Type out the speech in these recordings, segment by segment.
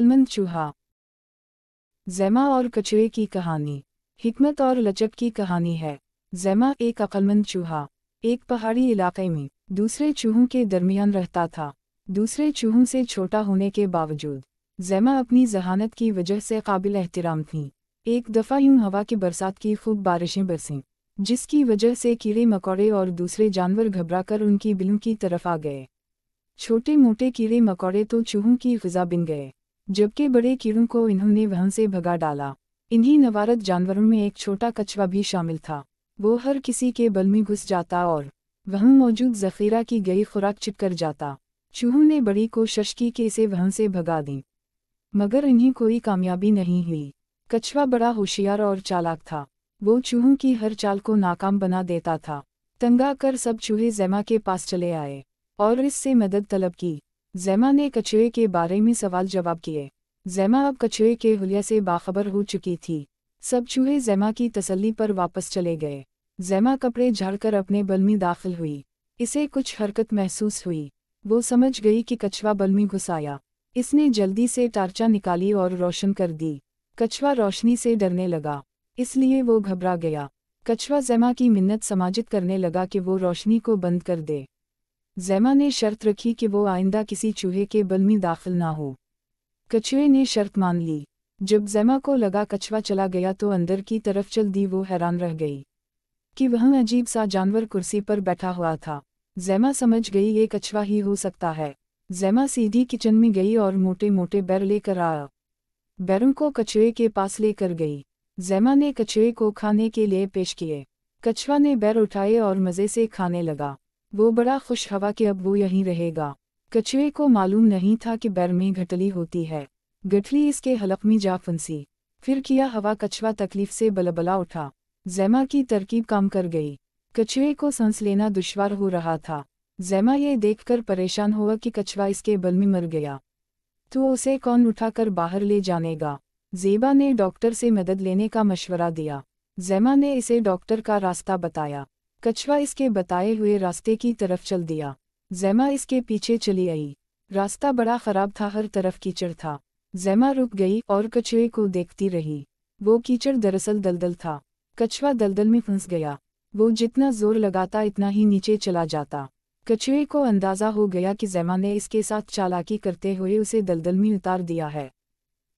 Salomon चूहा जैमा और कचरे की कहानी हिकमत और लचक की कहानी है जैमा एक अक्लमंद चूहा एक पहाड़ी इलाके में दूसरे चूहों के दरमियान रहता था दूसरे चूहों से छोटा होने के बावजूद जैमा अपनी जहानत की वजह से काबिल एहतराम थी एक दफ़ा यूं हवा की बरसात की खूब बारिशें बरसें जिसकी वजह से कीड़े मकोड़े और दूसरे जानवर घबराकर उनकी बिलों की तरफ आ गए छोटे मोटे कीड़े मकोड़े तो चूहों की गजा बिन गए जबकि बड़े कीड़ों को इन्होंने वहां से भगा डाला इन्हीं नवारत जानवरों में एक छोटा कछुआ भी शामिल था वो हर किसी के बल में घुस जाता और वहाँ मौजूद जखीरा की गई खुराक चिपकर जाता चूहों ने बड़ी कोशिश की कि इसे वहाँ से भगा दी मगर इन्हें कोई कामयाबी नहीं हुई कछुआ बड़ा होशियार और चालाक था वो चूहों की हर चाल को नाकाम बना देता था तंगा कर सब चूहे जैमा के पास चले आए और इससे मदद तलब की जैमा ने कछुए के बारे में सवाल जवाब किए जैमा अब कछुए के हुलिया से बाखबर हो चुकी थी सब चूहे जैमा की तसल्ली पर वापस चले गए जैमा कपड़े झाड़कर अपने बल में दाखिल हुई इसे कुछ हरकत महसूस हुई वो समझ गई कि कछुआ बल में घुसाया इसने जल्दी से टार्चा निकाली और रोशन कर दी कछुआ रोशनी से डरने लगा इसलिए वो घबरा गया कछुआ जैमा की मिन्नत समाजित करने लगा कि वो रोशनी को बंद कर दे जैमा ने शर्त रखी कि वो आइंदा किसी चूहे के बल में दाखिल ना हो कछुए ने शर्त मान ली जब जैमा को लगा कछुआ चला गया तो अंदर की तरफ चल दी वो हैरान रह गई कि वह अजीब सा जानवर कुर्सी पर बैठा हुआ था जैमा समझ गई ये कछुआ ही हो सकता है जैमा सीधी किचन में गई और मोटे मोटे बैर लेकर आया बैरों को कछुए के पास लेकर गई जैमा ने कछुए को खाने के लिए पेश किए कछुआ ने बैर उठाए और मज़े से खाने लगा वो बड़ा खुश हवा कि अब वो यहीं रहेगा कछुए को मालूम नहीं था कि बैर में घटली होती है गठली इसके हलक में जा फंसी फिर किया हवा कछुआ तकलीफ से बलबला उठा जैमा की तरकीब काम कर गई कछुए को सांस लेना दुश्वार हो रहा था जैमा ये देखकर परेशान हुआ कि कछुआ इसके बल में मर गया तो उसे कौन उठाकर बाहर ले जानेगा जेबा ने डॉक्टर से मदद लेने का मशवरा दिया जैमा ने इसे डॉक्टर का रास्ता बताया कछुआ इसके बताए हुए रास्ते की तरफ चल दिया जैमा इसके पीछे चली आई रास्ता बड़ा खराब था हर तरफ कीचड़ था जैमा रुक गई और कछुए को देखती रही वो कीचड़ दरअसल दलदल था कछुआ दलदल में फंस गया वो जितना जोर लगाता इतना ही नीचे चला जाता कछुए को अंदाजा हो गया कि जैमा ने इसके साथ चालाकी करते हुए उसे दलदल में उतार दिया है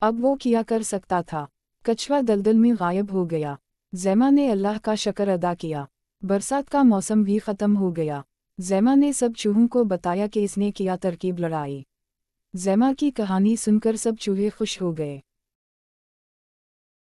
अब वो किया कर सकता था कछुआ दलदल में गायब हो गया जैमा ने अल्लाह का शकर अदा किया बरसात का मौसम भी खत्म हो गया जैमा ने सब चूहों को बताया कि इसने किया तरकीब लड़ाई जैमा की कहानी सुनकर सब चूहे खुश हो गए